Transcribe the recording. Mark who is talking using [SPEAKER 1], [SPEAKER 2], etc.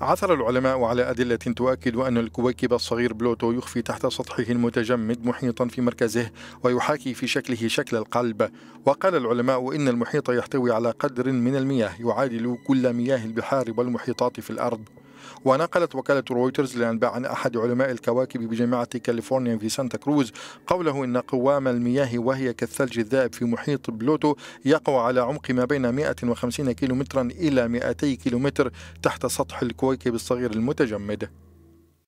[SPEAKER 1] عثر العلماء على أدلة تؤكد أن الكويكب الصغير بلوتو يخفي تحت سطحه المتجمد محيطا في مركزه ويحاكي في شكله شكل القلب وقال العلماء إن المحيط يحتوي على قدر من المياه يعادل كل مياه البحار والمحيطات في الأرض ونقلت وكالة رويترز لأنباء عن أحد علماء الكواكب بجامعة كاليفورنيا في سانتا كروز قوله إن قوام المياه وهي كالثلج الذائب في محيط بلوتو يقع على عمق ما بين 150 كيلومترا إلى 200 كيلومتر تحت سطح الكويكب الصغير المتجمد